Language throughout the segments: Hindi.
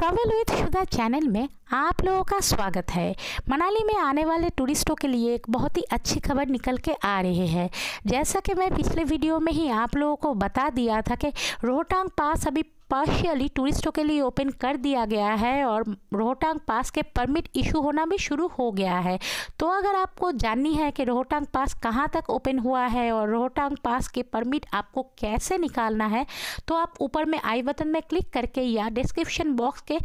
ट्रैवल विथ शुदा चैनल में आप लोगों का स्वागत है मनाली में आने वाले टूरिस्टों के लिए एक बहुत ही अच्छी खबर निकल के आ रही है जैसा कि मैं पिछले वीडियो में ही आप लोगों को बता दिया था कि रोहतांग पास अभी पार्शियली टूरिस्टों के लिए ओपन कर दिया गया है और रोहतांग पास के परमिट इशू होना भी शुरू हो गया है तो अगर आपको जाननी है कि रोहतांग पास कहाँ तक ओपन हुआ है और रोहतांग पास के परमिट आपको कैसे निकालना है तो आप ऊपर में आई बटन में क्लिक करके या डिस्क्रिप्शन बॉक्स के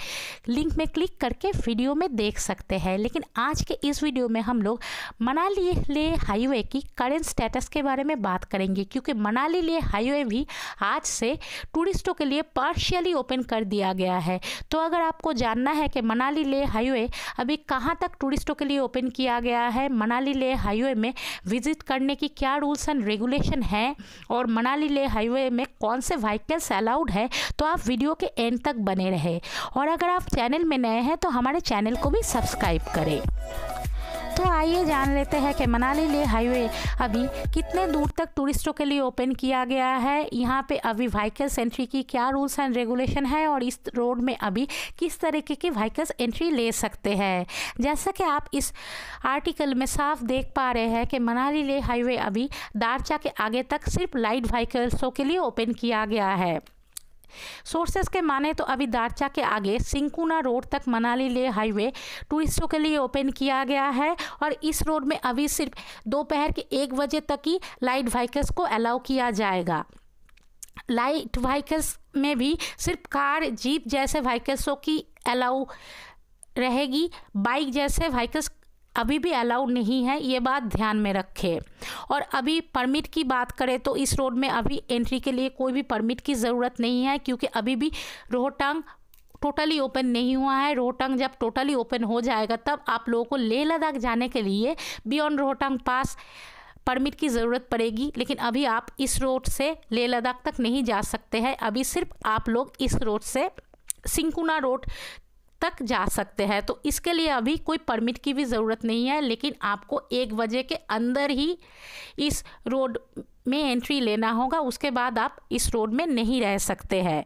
लिंक में क्लिक करके वीडियो में देख सकते हैं लेकिन आज के इस वीडियो में हम लोग मनाली ले हाईवे की करेंट स्टेटस के बारे में बात करेंगे क्योंकि मनाली ले हाईवे भी आज से टूरिस्टों के लिए पार्ट पार्शियली ओपन कर दिया गया है तो अगर आपको जानना है कि मनाली ले हाईवे अभी कहाँ तक टूरिस्टों के लिए ओपन किया गया है मनाली ले हाईवे में विजिट करने की क्या रूल्स एंड रेगुलेशन हैं और मनाली ले हाईवे में कौन से व्हीकल्स अलाउड है तो आप वीडियो के एंड तक बने रहे और अगर आप चैनल में नए हैं तो हमारे चैनल को भी सब्सक्राइब करें तो आइए जान लेते हैं कि मनाली ले हाईवे अभी कितने दूर तक टूरिस्टों के लिए ओपन किया गया है यहाँ पे अभी व्हीकल्स एंट्री की क्या रूल्स एंड रेगुलेशन है और इस रोड में अभी किस तरीके की व्हीकल्स एंट्री ले सकते हैं जैसा कि आप इस आर्टिकल में साफ देख पा रहे हैं कि मनाली ले हाईवे अभी दारचा के आगे तक सिर्फ लाइट व्हीकल्सों के लिए ओपन किया गया है सोर्सेज के माने तो अभी दारचा के आगे सिंकुना रोड तक मनाली ले हाईवे टूरिस्टों के लिए ओपन किया गया है और इस रोड में अभी सिर्फ दोपहर के एक बजे तक ही लाइट व्हीकल्स को अलाउ किया जाएगा लाइट व्हीकल्स में भी सिर्फ कार जीप जैसे व्हीकल्सों की अलाउ रहेगी बाइक जैसे व्हीकल्स अभी भी अलाउड नहीं है ये बात ध्यान में रखें और अभी परमिट की बात करें तो इस रोड में अभी एंट्री के लिए कोई भी परमिट की ज़रूरत नहीं है क्योंकि अभी भी रोहटांग टोटली ओपन नहीं हुआ है रोहटांग जब टोटली ओपन हो जाएगा तब आप लोगों को लेह लद्दाख जाने के लिए बियॉन्ड रोहटांग पास परमिट की ज़रूरत पड़ेगी लेकिन अभी आप इस रोड से लेह लद्दाख तक नहीं जा सकते हैं अभी सिर्फ आप लोग इस रोड से सिंकुना रोड तक जा सकते हैं तो इसके लिए अभी कोई परमिट की भी ज़रूरत नहीं है लेकिन आपको एक बजे के अंदर ही इस रोड में एंट्री लेना होगा उसके बाद आप इस रोड में नहीं रह सकते हैं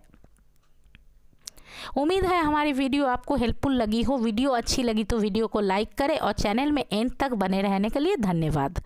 उम्मीद है हमारी वीडियो आपको हेल्पफुल लगी हो वीडियो अच्छी लगी तो वीडियो को लाइक करें और चैनल में एंड तक बने रहने के लिए धन्यवाद